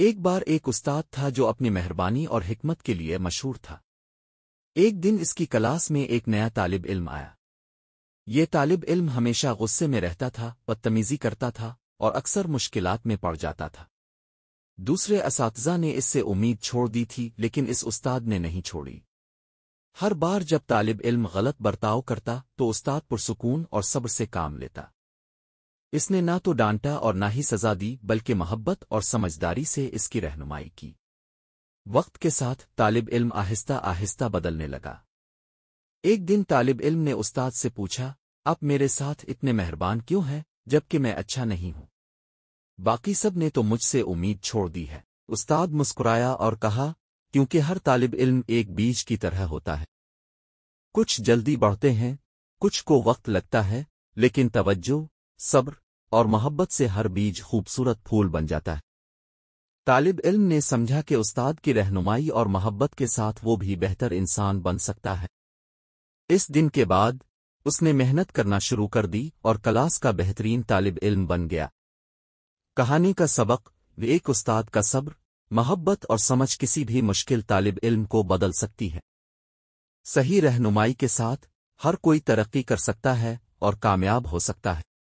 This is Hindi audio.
एक बार एक उस्ताद था जो अपनी मेहरबानी और हिकमत के लिए मशहूर था एक दिन इसकी क्लास में एक नया तालिब इल्म आया ये तालिब इल्म हमेशा गुस्से में रहता था बदतमीज़ी करता था और अक्सर मुश्किलात में पड़ जाता था दूसरे इसातजा ने इससे उम्मीद छोड़ दी थी लेकिन इस उस्ताद ने नहीं छोड़ी हर बार जब तालिब इल्म गलत बर्ताव करता तो उस्ताद पुरसकून और सब्र से काम लेता इसने ना तो डांटा और न ही सजा दी बल्कि मोहब्बत और समझदारी से इसकी रहनुमाई की वक्त के साथ तालिब इल्म आहिस्ता आहिस्ता बदलने लगा एक दिन तालिब इल्म ने उस्ताद से पूछा आप मेरे साथ इतने मेहरबान क्यों हैं जबकि मैं अच्छा नहीं हूं बाकी सब ने तो मुझसे उम्मीद छोड़ दी है उस्ताद मुस्कुराया और कहा क्योंकि हर तालिब इल्म एक बीज की तरह होता है कुछ जल्दी बढ़ते हैं कुछ को वक्त लगता है लेकिन तवज्जो सब्र और मोहब्बत से हर बीज खूबसूरत फूल बन जाता है तालिब इल्म ने समझा कि उस्ताद की रहनुमाई और मोहब्बत के साथ वो भी बेहतर इंसान बन सकता है इस दिन के बाद उसने मेहनत करना शुरू कर दी और क्लास का बेहतरीन तालिब इल्म बन गया कहानी का सबक एक उस्ताद का सब्र मोहब्बत और समझ किसी भी मुश्किल तालिब इल्म को बदल सकती है सही रहनुमाई के साथ हर कोई तरक्की कर सकता है और कामयाब हो सकता है